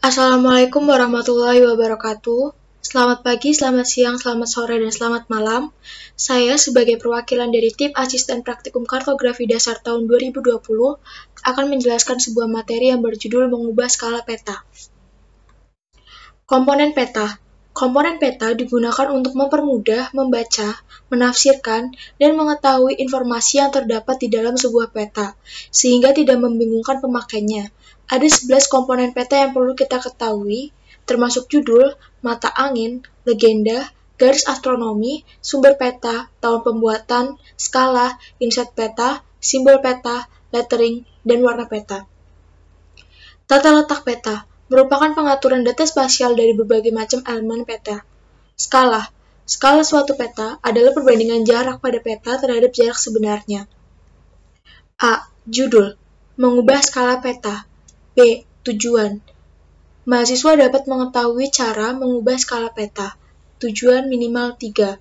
Assalamualaikum warahmatullahi wabarakatuh. Selamat pagi, selamat siang, selamat sore, dan selamat malam. Saya sebagai perwakilan dari tim asisten praktikum kartografi dasar tahun 2020 akan menjelaskan sebuah materi yang berjudul mengubah skala peta. Komponen peta. Komponen peta digunakan untuk mempermudah membaca, menafsirkan, dan mengetahui informasi yang terdapat di dalam sebuah peta, sehingga tidak membingungkan pemakainya ada 11 komponen peta yang perlu kita ketahui, termasuk judul, mata angin, legenda, garis astronomi, sumber peta, tahun pembuatan, skala, inset peta, simbol peta, lettering, dan warna peta. Tata letak peta merupakan pengaturan data spasial dari berbagai macam elemen peta. Skala Skala suatu peta adalah perbandingan jarak pada peta terhadap jarak sebenarnya. A. Judul Mengubah skala peta B. Tujuan Mahasiswa dapat mengetahui cara mengubah skala peta. Tujuan minimal 3.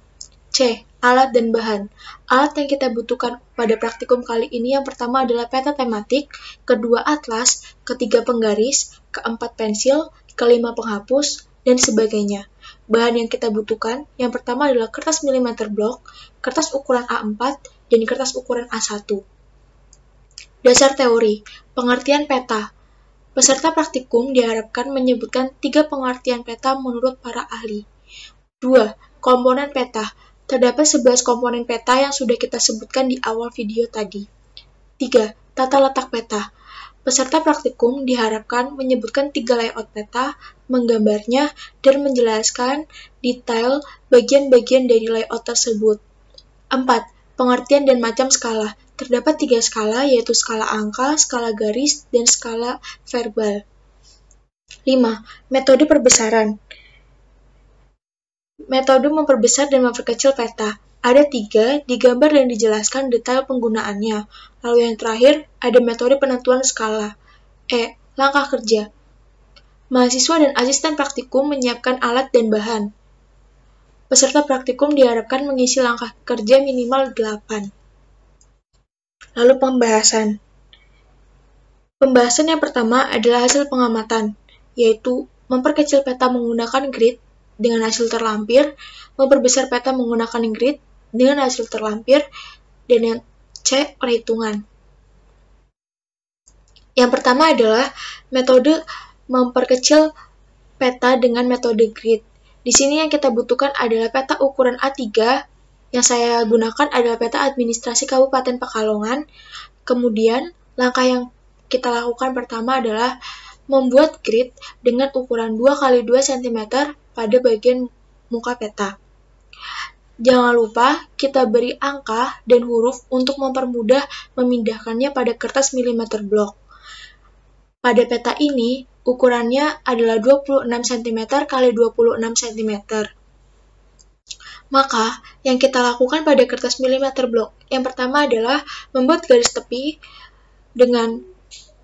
C. Alat dan bahan. Alat yang kita butuhkan pada praktikum kali ini yang pertama adalah peta tematik, kedua atlas, ketiga penggaris, keempat pensil, kelima penghapus, dan sebagainya. Bahan yang kita butuhkan yang pertama adalah kertas milimeter blok, kertas ukuran A4, dan kertas ukuran A1. Dasar teori, pengertian peta, Peserta praktikum diharapkan menyebutkan tiga pengertian peta menurut para ahli. 2. Komponen peta. Terdapat 11 komponen peta yang sudah kita sebutkan di awal video tadi. 3. Tata letak peta. Peserta praktikum diharapkan menyebutkan tiga layout peta, menggambarnya, dan menjelaskan detail bagian-bagian dari layout tersebut. 4. Pengertian dan macam skala. Terdapat tiga skala, yaitu skala angka, skala garis, dan skala verbal. 5. Metode perbesaran Metode memperbesar dan memperkecil peta. Ada tiga, digambar dan dijelaskan detail penggunaannya. Lalu yang terakhir, ada metode penentuan skala. E. Langkah kerja. Mahasiswa dan asisten praktikum menyiapkan alat dan bahan. Peserta praktikum diharapkan mengisi langkah kerja minimal 8. Lalu pembahasan. Pembahasan yang pertama adalah hasil pengamatan, yaitu memperkecil peta menggunakan grid dengan hasil terlampir, memperbesar peta menggunakan grid dengan hasil terlampir, dan yang C, perhitungan. Yang pertama adalah metode memperkecil peta dengan metode grid. Di sini yang kita butuhkan adalah peta ukuran A3 yang saya gunakan adalah peta administrasi Kabupaten Pekalongan. Kemudian, langkah yang kita lakukan pertama adalah membuat grid dengan ukuran 2 x 2 cm pada bagian muka peta. Jangan lupa kita beri angka dan huruf untuk mempermudah memindahkannya pada kertas milimeter blok. Pada peta ini, ukurannya adalah 26 cm x 26 cm. Maka, yang kita lakukan pada kertas milimeter blok yang pertama adalah membuat garis tepi dengan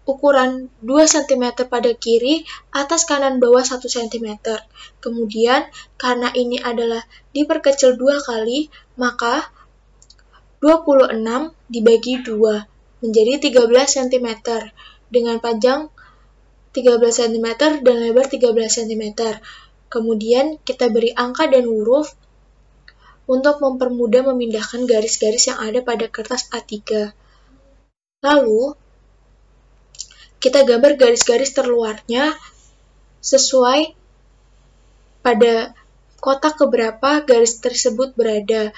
ukuran 2 cm pada kiri, atas kanan bawah 1 cm. Kemudian, karena ini adalah diperkecil dua kali, maka 26 dibagi 2 menjadi 13 cm dengan panjang 13 cm dan lebar 13 cm. Kemudian kita beri angka dan huruf untuk mempermudah memindahkan garis-garis yang ada pada kertas A3. Lalu, kita gambar garis-garis terluarnya sesuai pada kotak keberapa garis tersebut berada.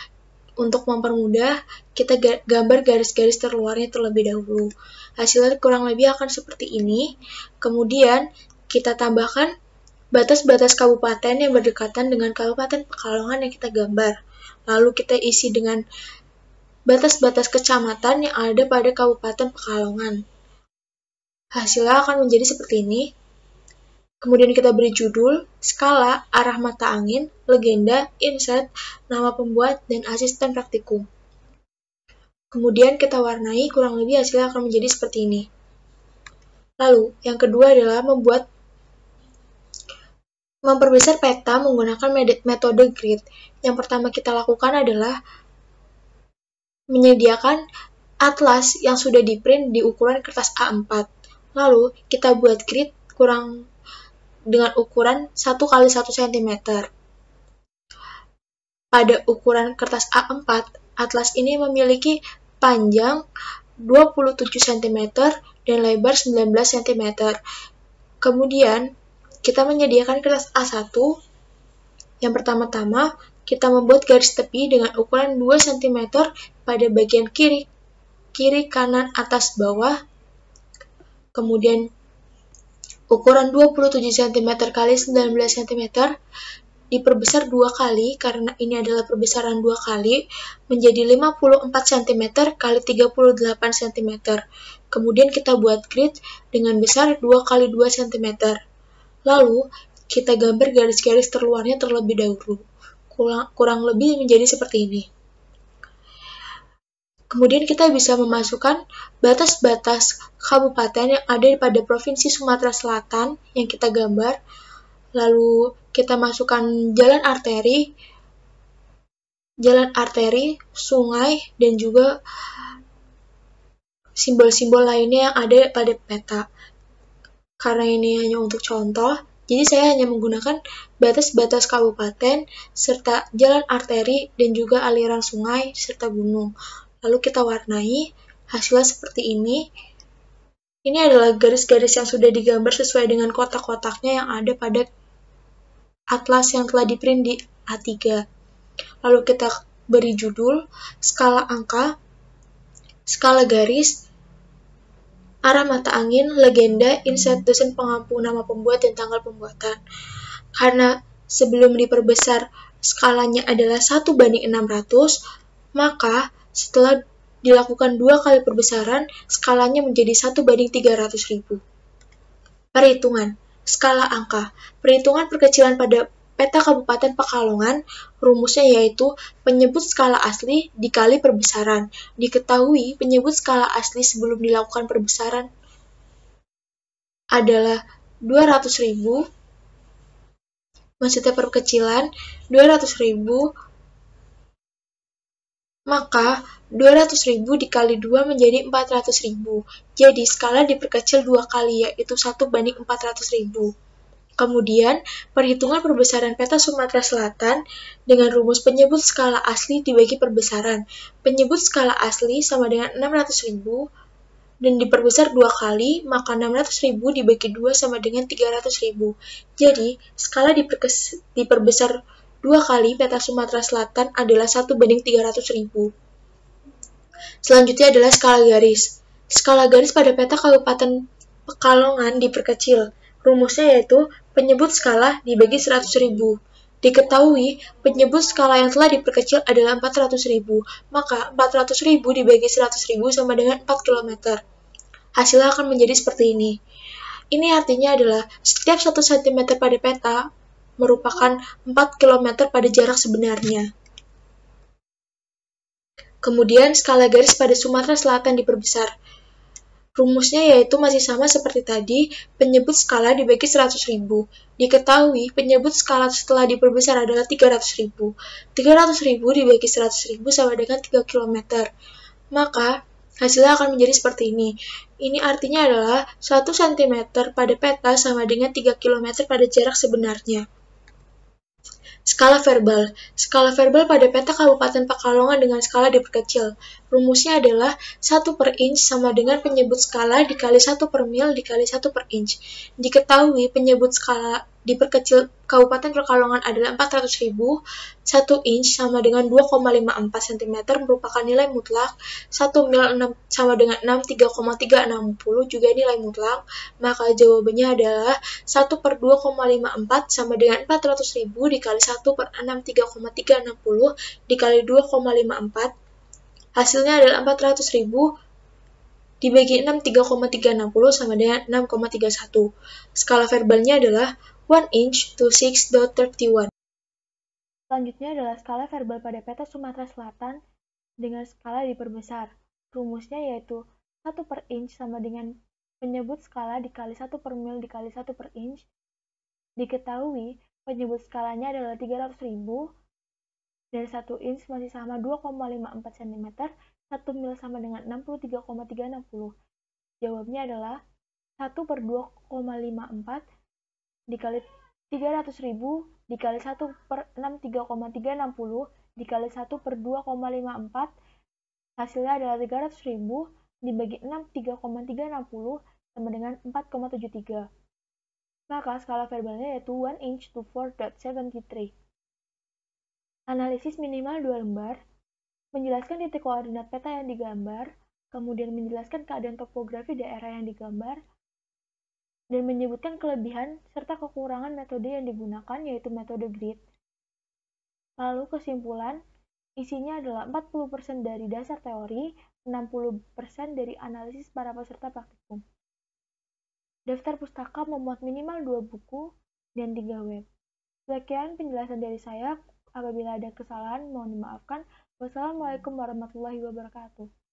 Untuk mempermudah, kita gambar garis-garis terluarnya terlebih dahulu. Hasilnya kurang lebih akan seperti ini. Kemudian, kita tambahkan batas-batas kabupaten yang berdekatan dengan kabupaten Pekalongan yang kita gambar lalu kita isi dengan batas-batas kecamatan yang ada pada Kabupaten Pekalongan. Hasilnya akan menjadi seperti ini. Kemudian kita beri judul, skala, arah mata angin, legenda, inset, nama pembuat, dan asisten praktikum. Kemudian kita warnai kurang lebih hasilnya akan menjadi seperti ini. Lalu, yang kedua adalah membuat Memperbesar peta menggunakan metode grid. Yang pertama kita lakukan adalah menyediakan atlas yang sudah di-print di ukuran kertas A4. Lalu kita buat grid kurang dengan ukuran 1 x 1 cm. Pada ukuran kertas A4, atlas ini memiliki panjang 27 cm dan lebar 19 cm. Kemudian, kita menyediakan kelas A1. Yang pertama-tama, kita membuat garis tepi dengan ukuran 2 cm pada bagian kiri, kiri kanan atas bawah. Kemudian ukuran 27 cm x 19 cm diperbesar dua kali karena ini adalah perbesaran dua kali menjadi 54 cm kali 38 cm. Kemudian kita buat grid dengan besar 2 kali 2 cm. Lalu, kita gambar garis-garis terluarnya terlebih dahulu. Kurang, kurang lebih menjadi seperti ini. Kemudian kita bisa memasukkan batas-batas kabupaten yang ada pada Provinsi Sumatera Selatan yang kita gambar. Lalu kita masukkan jalan arteri, jalan arteri, sungai, dan juga simbol-simbol lainnya yang ada pada peta karena ini hanya untuk contoh, jadi saya hanya menggunakan batas-batas kabupaten serta jalan arteri dan juga aliran sungai serta gunung. Lalu kita warnai, hasilnya seperti ini. Ini adalah garis-garis yang sudah digambar sesuai dengan kotak-kotaknya yang ada pada atlas yang telah diprint di A3. Lalu kita beri judul, skala angka, skala garis, Arah Mata Angin, Legenda, Insight Dosen Pengampu Nama Pembuat dan Tanggal Pembuatan. Karena sebelum diperbesar skalanya adalah 1 banding 600, maka setelah dilakukan dua kali perbesaran, skalanya menjadi 1 banding 300 ribu. Perhitungan Skala angka Perhitungan perkecilan pada peta Kabupaten Pekalongan, rumusnya yaitu penyebut skala asli dikali perbesaran. Diketahui penyebut skala asli sebelum dilakukan perbesaran adalah 200.000 maksudnya perkecilan 200.000 maka 200.000 dikali 2 menjadi 400.000. Jadi skala diperkecil 2 kali yaitu 1 banding 400.000. Kemudian, perhitungan perbesaran peta Sumatera Selatan dengan rumus penyebut skala asli dibagi perbesaran. Penyebut skala asli sama dengan 600.000 dan diperbesar dua kali, maka 600.000 dibagi dua sama dengan 300.000. Jadi, skala diperkes, diperbesar dua kali peta Sumatera Selatan adalah 1 banding 300.000. Selanjutnya adalah skala garis. Skala garis pada peta Kabupaten Pekalongan diperkecil Rumusnya yaitu penyebut skala dibagi 100.000. ribu. Diketahui, penyebut skala yang telah diperkecil adalah 400.000, maka 400.000 dibagi 100.000 sama dengan 4 km. Hasilnya akan menjadi seperti ini. Ini artinya adalah setiap 1 cm pada peta merupakan 4 km pada jarak sebenarnya. Kemudian, skala garis pada Sumatera Selatan diperbesar. Rumusnya yaitu masih sama seperti tadi, penyebut skala dibagi 100.000. Diketahui, penyebut skala setelah diperbesar adalah 300.000. 300.000 dibagi 100.000 sama dengan 3 km. Maka, hasilnya akan menjadi seperti ini. Ini artinya adalah 1 cm pada peta sama dengan 3 km pada jarak sebenarnya. Skala verbal. Skala verbal pada peta Kabupaten Pekalongan dengan skala diperkecil. Rumusnya adalah 1 per inch sama dengan penyebut skala dikali 1 per mil dikali 1 per inch. Diketahui penyebut skala diperkecil Kabupaten Pekalongan adalah 400.000, 1 inch sama dengan 2,54 cm merupakan nilai mutlak, 1 mil 6, sama dengan 63,360 juga nilai mutlak, maka jawabannya adalah 1 per 2,54 sama dengan 400.000 dikali 1 per 63,360 dikali 2,54. Hasilnya adalah 400.000 dibagi 63,360 sama dengan 6,31. Skala verbalnya adalah 1 inch to 6.31. Selanjutnya adalah skala verbal pada peta Sumatera Selatan dengan skala diperbesar. Rumusnya yaitu 1 per inch sama dengan penyebut skala dikali 1 per mil dikali 1 per inch. Diketahui penyebut skalanya adalah 300.000 dan 1 inch masih sama 2,54 cm, 1 mil sama dengan 63,360. Jawabnya adalah 1 per 2,54 dikali 300 ribu dikali 1 per 63,360 dikali 1 per 2,54 hasilnya adalah 300 ribu dibagi 63,360 sama dengan 4,73 maka skala verbalnya yaitu 1 inch to 4.73 analisis minimal dua lembar menjelaskan titik koordinat peta yang digambar kemudian menjelaskan keadaan topografi daerah yang digambar dan menyebutkan kelebihan serta kekurangan metode yang digunakan yaitu metode grid. Lalu kesimpulan, isinya adalah 40% dari dasar teori, 60% dari analisis para peserta praktikum. Daftar pustaka memuat minimal 2 buku dan 3 web. Sekian penjelasan dari saya. Apabila ada kesalahan, mohon dimaafkan. Wassalamualaikum warahmatullahi wabarakatuh.